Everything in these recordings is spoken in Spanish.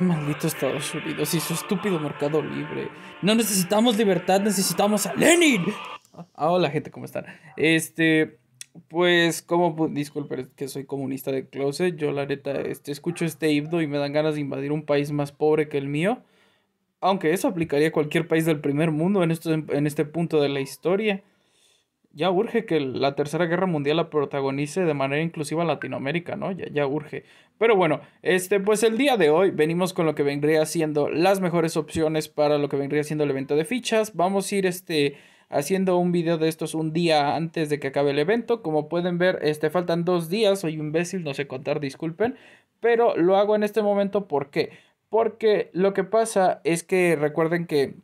Maldito Estados Unidos y su estúpido mercado libre. No necesitamos libertad, necesitamos a Lenin. Ah, hola gente, ¿cómo están? Este, pues, como, disculpen que soy comunista de closet. Yo, la neta, este, escucho este himno y me dan ganas de invadir un país más pobre que el mío. Aunque eso aplicaría a cualquier país del primer mundo en, en este punto de la historia ya urge que la Tercera Guerra Mundial la protagonice de manera inclusiva Latinoamérica, ¿no? Ya, ya, urge. Pero bueno, este, pues el día de hoy venimos con lo que vendría siendo las mejores opciones para lo que vendría siendo el evento de fichas. Vamos a ir este, haciendo un video de estos un día antes de que acabe el evento. Como pueden ver, este, faltan dos días. Soy un imbécil, no sé contar, disculpen. Pero lo hago en este momento, ¿por qué? Porque lo que pasa es que recuerden que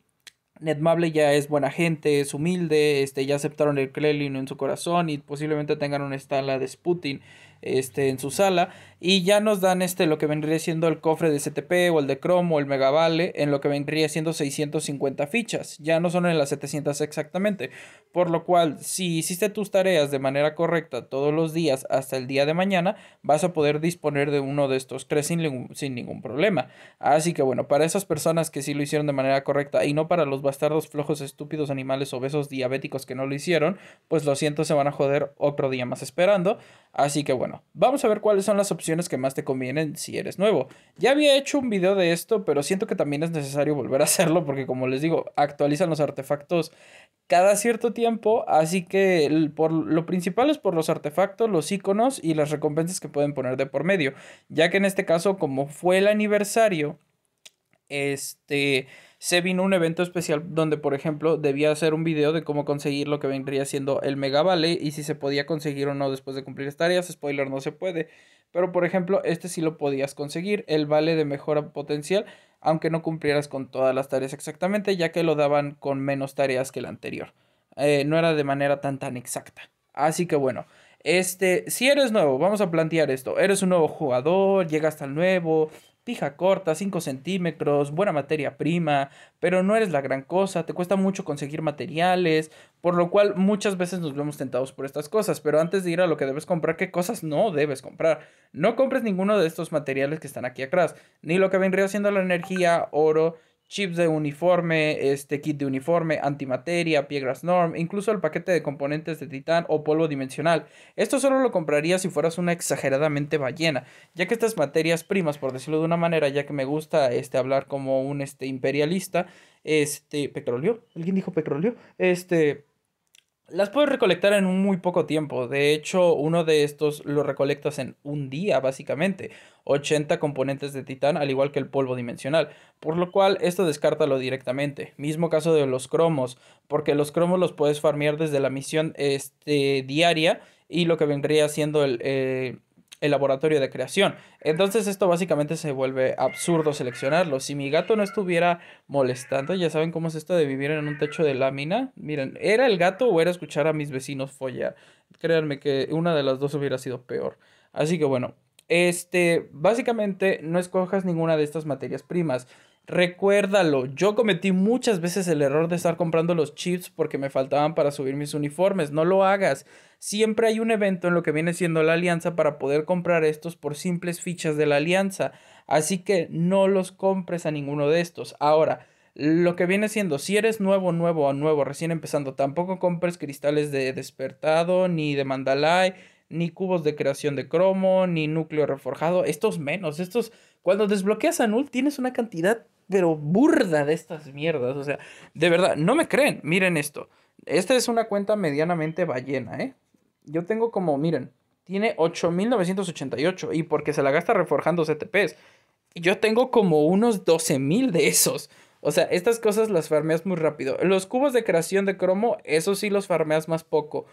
Netmable ya es buena gente, es humilde, este, ya aceptaron el Kremlin en su corazón y posiblemente tengan una estala de Sputin este, en su sala y ya nos dan este, lo que vendría siendo el cofre de CTP o el de Chrome o el Megavale en lo que vendría siendo 650 fichas, ya no son en las 700 exactamente, por lo cual si hiciste tus tareas de manera correcta todos los días hasta el día de mañana, vas a poder disponer de uno de estos tres sin, ningún problema. Así que bueno, para esas personas que sí lo hicieron de manera correcta y no para los bastardos flojos, estúpidos, animales, obesos, diabéticos que no lo hicieron, pues lo siento, se van a joder otro día más esperando. Así que bueno vamos a ver cuáles son las opciones que más te convienen si eres nuevo. Ya había hecho un video de esto, pero siento que también es necesario volver a hacerlo porque como les digo, actualizan los artefactos cada cierto tiempo, así que por, lo principal es por los artefactos, los iconos y las recompensas que pueden poner de por medio, ya que en este caso como fue el aniversario, este se vino un evento especial donde, por ejemplo, debía hacer un video de cómo conseguir lo que vendría siendo el Mega Vale y si se podía conseguir o no después de cumplir tareas. Spoiler, no se puede. Pero, por ejemplo, este sí lo podías conseguir, el Vale de mejora potencial, aunque no cumplieras con todas las tareas exactamente, ya que lo daban con menos tareas que el anterior. Eh, no era de manera tan tan exacta. Así que bueno, este, si eres nuevo, vamos a plantear esto. Eres un nuevo jugador, llegas al nuevo, pija corta, 5 centímetros, buena materia prima, pero no eres la gran cosa, te cuesta mucho conseguir materiales, por lo cual muchas veces nos vemos tentados por estas cosas, pero antes de ir a lo que debes comprar, ¿qué cosas no debes comprar? No compres ninguno de estos materiales que están aquí atrás, ni lo que vendría siendo la energía, oro, chips de uniforme, este kit de uniforme, antimateria, piedras norm, incluso el paquete de componentes de titán o polvo dimensional. Esto solo lo compraría si fueras una exageradamente ballena, ya que estas materias primas, por decirlo de una manera, ya que me gusta este hablar como un este imperialista, este petróleo, alguien dijo petróleo, este las puedes recolectar en muy poco tiempo. De hecho, uno de estos lo recolectas en un día, básicamente. 80 componentes de titán, al igual que el polvo dimensional. Por lo cual, esto descártalo directamente. Mismo caso de los cromos, porque los cromos los puedes farmear desde la misión este, diaria y lo que vendría siendo el, eh, el laboratorio de creación. Entonces esto básicamente se vuelve absurdo seleccionarlo. Si mi gato no estuviera molestando, ya saben cómo es esto de vivir en un techo de lámina. Miren, ¿era el gato o era escuchar a mis vecinos follar? Créanme que una de las dos hubiera sido peor. Así que bueno, este, básicamente, no escojas ninguna de estas materias primas. Recuérdalo, yo cometí muchas veces el error de estar comprando los chips porque me faltaban para subir mis uniformes. No lo hagas. Siempre hay un evento en lo que viene siendo la alianza para poder comprar estos por simples fichas de la alianza. Así que no los compres a ninguno de estos. Ahora, lo que viene siendo, si eres nuevo, nuevo o nuevo, recién empezando, tampoco compres cristales de despertado ni de mandalay ni cubos de creación de cromo, ni núcleo reforjado. Estos menos, estos... Cuando desbloqueas a Null tienes una cantidad, pero burda de estas mierdas. O sea, de verdad, no me creen. Miren esto. Esta es una cuenta medianamente ballena, ¿eh? Yo tengo como, miren, tiene 8.988 y porque se la gasta reforjando CTPs. yo tengo como unos 12.000 de esos. O sea, estas cosas las farmeas muy rápido. Los cubos de creación de cromo, eso sí los farmeas más poco.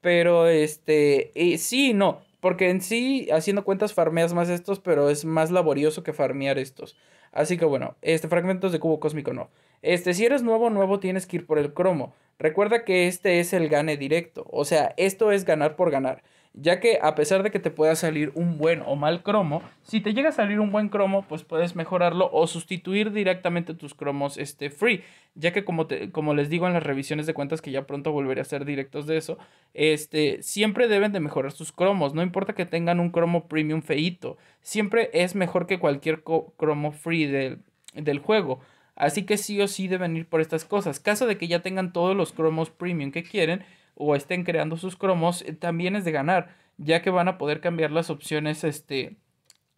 Pero este, y sí, no, porque en sí, haciendo cuentas, farmeas más estos, pero es más laborioso que farmear estos. Así que bueno, este fragmentos de cubo cósmico no. Este, si eres nuevo, nuevo tienes que ir por el cromo. Recuerda que este es el gane directo, o sea, esto es ganar por ganar ya que a pesar de que te pueda salir un buen o mal cromo, si te llega a salir un buen cromo, pues puedes mejorarlo o sustituir directamente tus cromos este, free, ya que como, como les digo en las revisiones de cuentas que ya pronto volveré a hacer directos de eso, este, siempre deben de mejorar sus cromos, no importa que tengan un cromo premium feito, siempre es mejor que cualquier cromo free del, del juego. Así que sí o sí deben ir por estas cosas. Caso de que ya tengan todos los cromos premium que quieren, o estén creando sus cromos, eh, también es de ganar, ya que van a poder cambiar las opciones, este,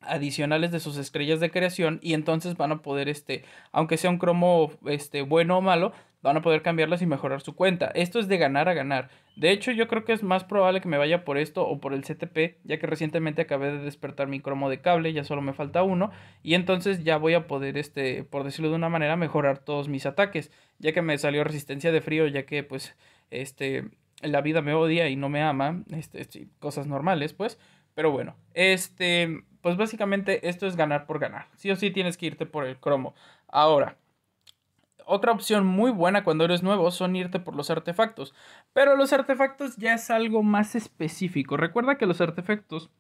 adicionales de sus estrellas de creación y entonces van a poder este aunque sea un cromo este bueno o malo van a poder cambiarlas y mejorar su cuenta esto es de ganar a ganar de hecho yo creo que es más probable que me vaya por esto o por el CTP ya que recientemente acabé de despertar mi cromo de cable ya solo me falta uno y entonces ya voy a poder este por decirlo de una manera mejorar todos mis ataques ya que me salió resistencia de frío ya que pues este la vida me odia y no me ama, este, cosas normales, pues. Pero bueno, este, pues básicamente esto es ganar por ganar. Sí o sí tienes que irte por el cromo. Ahora, otra opción muy buena cuando eres nuevo son irte por los artefactos. Pero los artefactos ya es algo más específico. Recuerda que los artefactos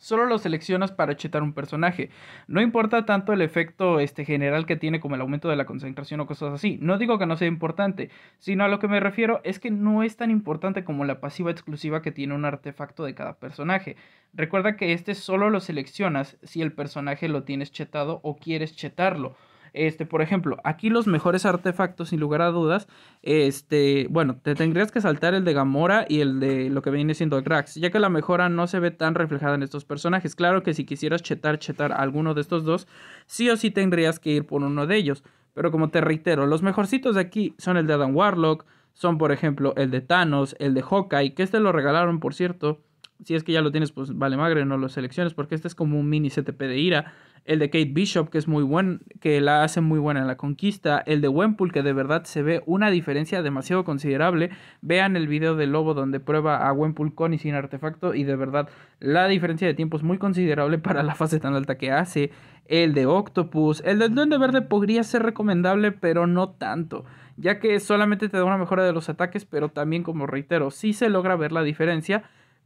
Solo lo seleccionas para chetar un personaje. No importa tanto el efecto este, general que tiene como el aumento de la concentración o cosas así. No digo que no sea importante, sino a lo que me refiero es que no es tan importante como la pasiva exclusiva que tiene un artefacto de cada personaje. Recuerda que este solo lo seleccionas si el personaje lo tienes chetado o quieres chetarlo este, por ejemplo, aquí los mejores artefactos, sin lugar a dudas, este, bueno, te tendrías que saltar el de Gamora y el de lo que viene siendo Grax, ya que la mejora no se ve tan reflejada en estos personajes. Claro que si quisieras chetar, chetar alguno de estos dos, sí o sí tendrías que ir por uno de ellos. Pero como te reitero, los mejorcitos de aquí son el de Adam Warlock, son por ejemplo el de Thanos, el de Hawkeye, que este lo regalaron por cierto. Si es que ya lo tienes, pues vale magre, no lo selecciones, porque este es como un mini CTP de ira el de Kate Bishop, que es muy buen, que la hace muy buena en la conquista, el de Wempool, que de verdad se ve una diferencia demasiado considerable. Vean el video del Lobo donde prueba a Wempool con y sin artefacto, y de verdad la diferencia de tiempo es muy considerable para la fase tan alta que hace. El de Octopus, el del Duende Verde podría ser recomendable, pero no tanto, ya que solamente te da una mejora de los ataques, pero también, como reitero, si sí se logra ver la diferencia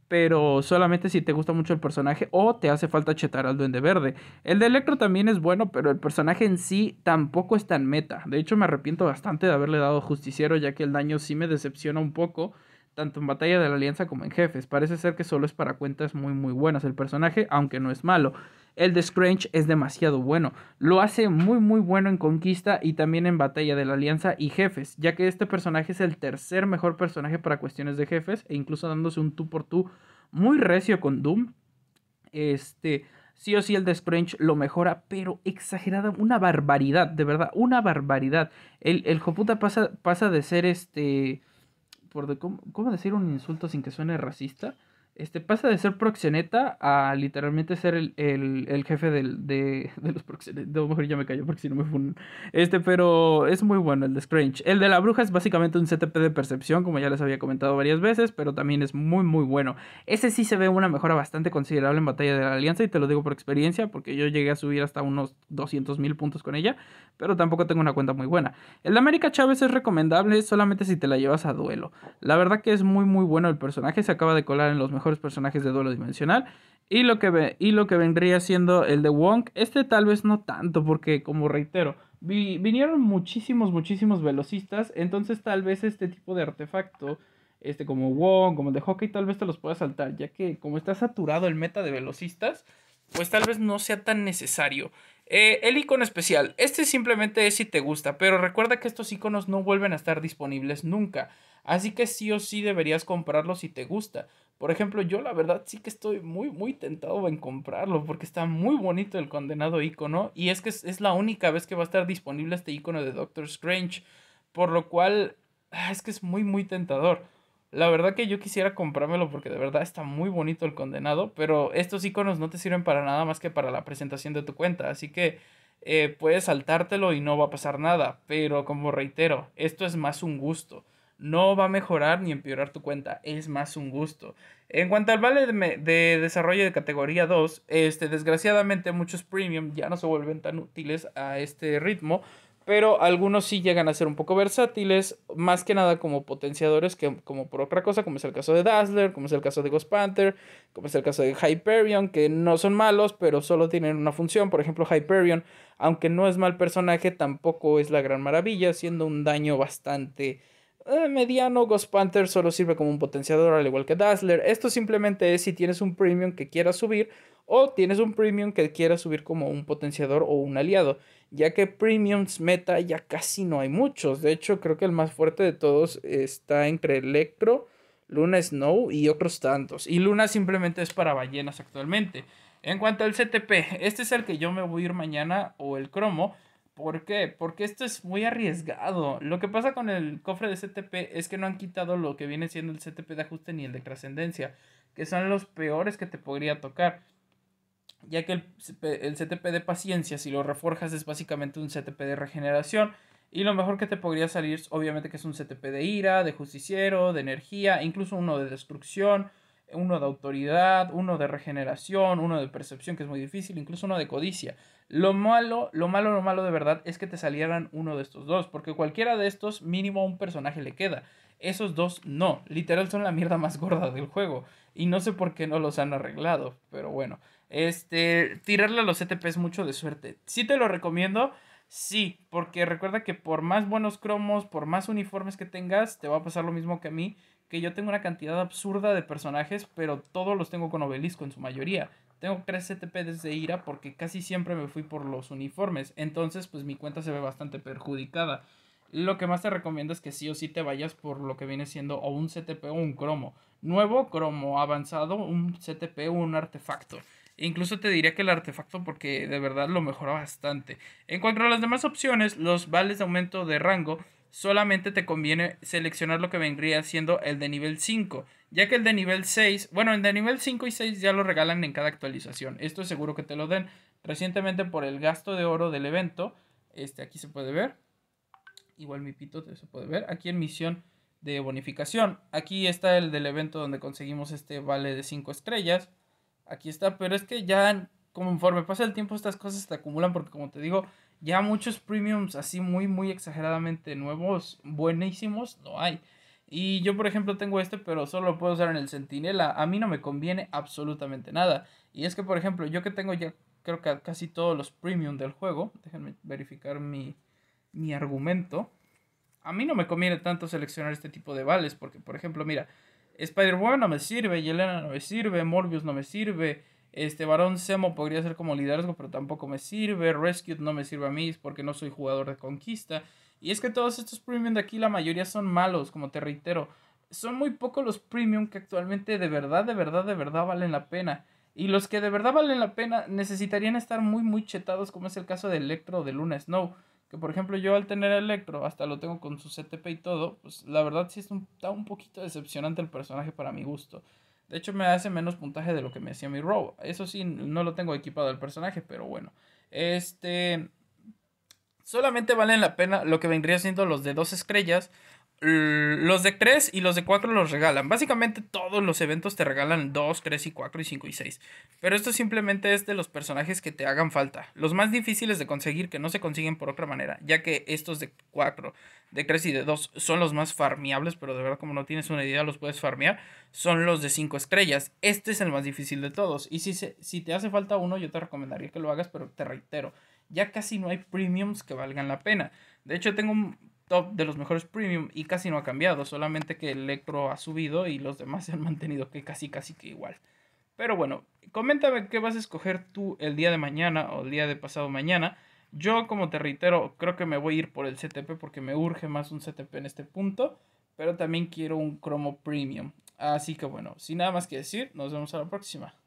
pero solamente si te gusta mucho el personaje o te hace falta chetar al Duende Verde. El de Electro también es bueno, pero el personaje en sí tampoco es tan meta. De hecho, me arrepiento bastante de haberle dado Justiciero, ya que el daño sí me decepciona un poco, tanto en Batalla de la Alianza como en Jefes. Parece ser que solo es para cuentas muy muy buenas el personaje, aunque no es malo el de Scrange es demasiado bueno. Lo hace muy muy bueno en Conquista y también en Batalla de la Alianza y Jefes, ya que este personaje es el tercer mejor personaje para cuestiones de jefes e incluso dándose un tú por tú muy recio con Doom. Este, sí o sí el de Scrange lo mejora, pero exagerada, una barbaridad, de verdad, una barbaridad. El, el Joputa pasa, pasa de ser este... Por de, ¿Cómo decir un insulto sin que suene racista? este, pasa de ser proxeneta a literalmente ser el, jefe del, de, de, los proxenetas. lo mejor ya me cayó porque si no me fun... Este, pero es muy bueno el de Scrange... El de la bruja es básicamente un CTP de percepción, como ya les había comentado varias veces, pero también es muy, muy bueno. Ese sí se ve una mejora bastante considerable en Batalla de la Alianza, y te lo digo por experiencia, porque yo llegué a subir hasta unos 200 mil puntos con ella, pero tampoco tengo una cuenta muy buena. El de América Chávez es recomendable solamente si te la llevas a duelo. La verdad que es muy, muy bueno el personaje, se acaba de colar en los mejores personajes de duelo dimensional. Y lo, que ve, y lo que vendría siendo el de Wong, este tal vez no tanto, porque como reitero, vinieron muchísimos, muchísimos velocistas, entonces tal vez este tipo de artefacto, este como Wong, como el de Hockey, tal vez te los pueda saltar, ya que como está saturado el meta de velocistas, pues tal vez no sea tan necesario. Eh, el icono especial, este simplemente es si te gusta, pero recuerda que estos iconos no vuelven a estar disponibles nunca, así que sí o sí deberías comprarlo si te gusta. Por ejemplo, yo la verdad sí que estoy muy, muy tentado en comprarlo porque está muy bonito el condenado icono y es que es, la única vez que va a estar disponible este icono de Doctor Strange, por lo cual ah, es que es muy, muy tentador. La verdad que yo quisiera comprármelo porque de verdad está muy bonito el condenado, pero estos iconos no te sirven para nada más que para la presentación de tu cuenta, así que eh, puedes saltártelo y no va a pasar nada, pero como reitero, esto es más un gusto no va a mejorar ni empeorar tu cuenta, es más un gusto. En cuanto al vale de, desarrollo de categoría 2, este, desgraciadamente muchos premium ya no se vuelven tan útiles a este ritmo, pero algunos sí llegan a ser un poco versátiles, más que nada como potenciadores que como por otra cosa, como es el caso de Dazzler, como es el caso de Ghost Panther, como es el caso de Hyperion, que no son malos, pero solo tienen una función. Por ejemplo, Hyperion, aunque no es mal personaje, tampoco es la gran maravilla, siendo un daño bastante eh, mediano, Ghost Panther solo sirve como un potenciador, al igual que Dazzler. Esto simplemente es si tienes un premium que quieras subir o tienes un premium que quieras subir como un potenciador o un aliado, ya que premiums meta ya casi no hay muchos. De hecho, creo que el más fuerte de todos está entre Electro, Luna Snow y otros tantos. Y Luna simplemente es para ballenas actualmente. En cuanto al CTP, este es el que yo me voy a ir mañana o el cromo. ¿Por qué? Porque esto es muy arriesgado. Lo que pasa con el cofre de CTP es que no han quitado lo que viene siendo el CTP de ajuste ni el de trascendencia, que son los peores que te podría tocar. Ya que el, CTP de paciencia, si lo reforjas, es básicamente un CTP de regeneración. Y lo mejor que te podría salir, obviamente, que es un CTP de ira, de justiciero, de energía, incluso uno de destrucción, uno de autoridad, uno de regeneración, uno de percepción, que es muy difícil, incluso uno de codicia. Lo malo, lo malo, lo malo de verdad es que te salieran uno de estos dos, porque cualquiera de estos mínimo un personaje le queda. Esos dos no, literal son la mierda más gorda del juego y no sé por qué no los han arreglado, pero bueno. Este, tirarle a los ETP es mucho de suerte. Sí te lo recomiendo, sí, porque recuerda que por más buenos cromos, por más uniformes que tengas, te va a pasar lo mismo que a mí, que yo tengo una cantidad absurda de personajes, pero todos los tengo con obelisco en su mayoría. Tengo 3 CTP desde IRA porque casi siempre me fui por los uniformes. Entonces, pues mi cuenta se ve bastante perjudicada. Lo que más te recomiendo es que sí o sí te vayas por lo que viene siendo o un CTP o un cromo. Nuevo, cromo, avanzado, un CTP o un artefacto. incluso te diría que el artefacto porque de verdad lo mejora bastante. En cuanto a las demás opciones, los vales de aumento de rango, solamente te conviene seleccionar lo que vendría siendo el de nivel 5 ya que el de nivel 6, bueno, el de nivel 5 y 6 ya lo regalan en cada actualización. Esto seguro que te lo den. Recientemente por el gasto de oro del evento, este aquí se puede ver. Igual mi pito se puede ver. Aquí en misión de bonificación. Aquí está el del evento donde conseguimos este vale de 5 estrellas. Aquí está, pero es que ya conforme pasa el tiempo estas cosas se acumulan porque como te digo, ya muchos premiums así muy muy exageradamente nuevos, buenísimos, no hay. Y yo, por ejemplo, tengo este, pero solo lo puedo usar en el Sentinela. A mí no me conviene absolutamente nada. Y es que, por ejemplo, yo que tengo ya creo que casi todos los premium del juego, déjenme verificar mi, argumento. A mí no me conviene tanto seleccionar este tipo de vales, porque, por ejemplo, mira, Spider-Woman no me sirve, Yelena no me sirve, Morbius no me sirve, este Barón Semo podría ser como liderazgo, pero tampoco me sirve, Rescue no me sirve a mí porque no soy jugador de conquista. Y es que todos estos premium de aquí, la mayoría son malos, como te reitero. Son muy pocos los premium que actualmente de verdad, de verdad, de verdad valen la pena. Y los que de verdad valen la pena necesitarían estar muy, muy chetados, como es el caso de Electro de Luna Snow. Que por ejemplo yo al tener Electro, hasta lo tengo con su CTP y todo, pues la verdad sí es un, un poquito decepcionante el personaje para mi gusto. De hecho me hace menos puntaje de lo que me hacía mi Robo. Eso sí, no lo tengo equipado el personaje, pero bueno. Este solamente valen la pena lo que vendría siendo los de dos estrellas. Los de 3 y los de 4 los regalan. Básicamente todos los eventos te regalan 2, 3 y 4 y 5 y 6. Pero esto simplemente es de los personajes que te hagan falta. Los más difíciles de conseguir que no se consiguen por otra manera. Ya que estos de 4, de 3 y de 2 son los más farmeables. Pero de verdad como no tienes una idea los puedes farmear. Son los de 5 estrellas. Este es el más difícil de todos. Y si, si te hace falta uno yo te recomendaría que lo hagas. Pero te reitero ya casi no hay premiums que valgan la pena. De hecho, tengo un top de los mejores premium y casi no ha cambiado, solamente que el Electro ha subido y los demás se han mantenido que casi casi que igual. Pero bueno, coméntame qué vas a escoger tú el día de mañana o el día de pasado mañana. Yo, como te reitero, creo que me voy a ir por el CTP porque me urge más un CTP en este punto, pero también quiero un cromo premium. Así que bueno, sin nada más que decir, nos vemos a la próxima.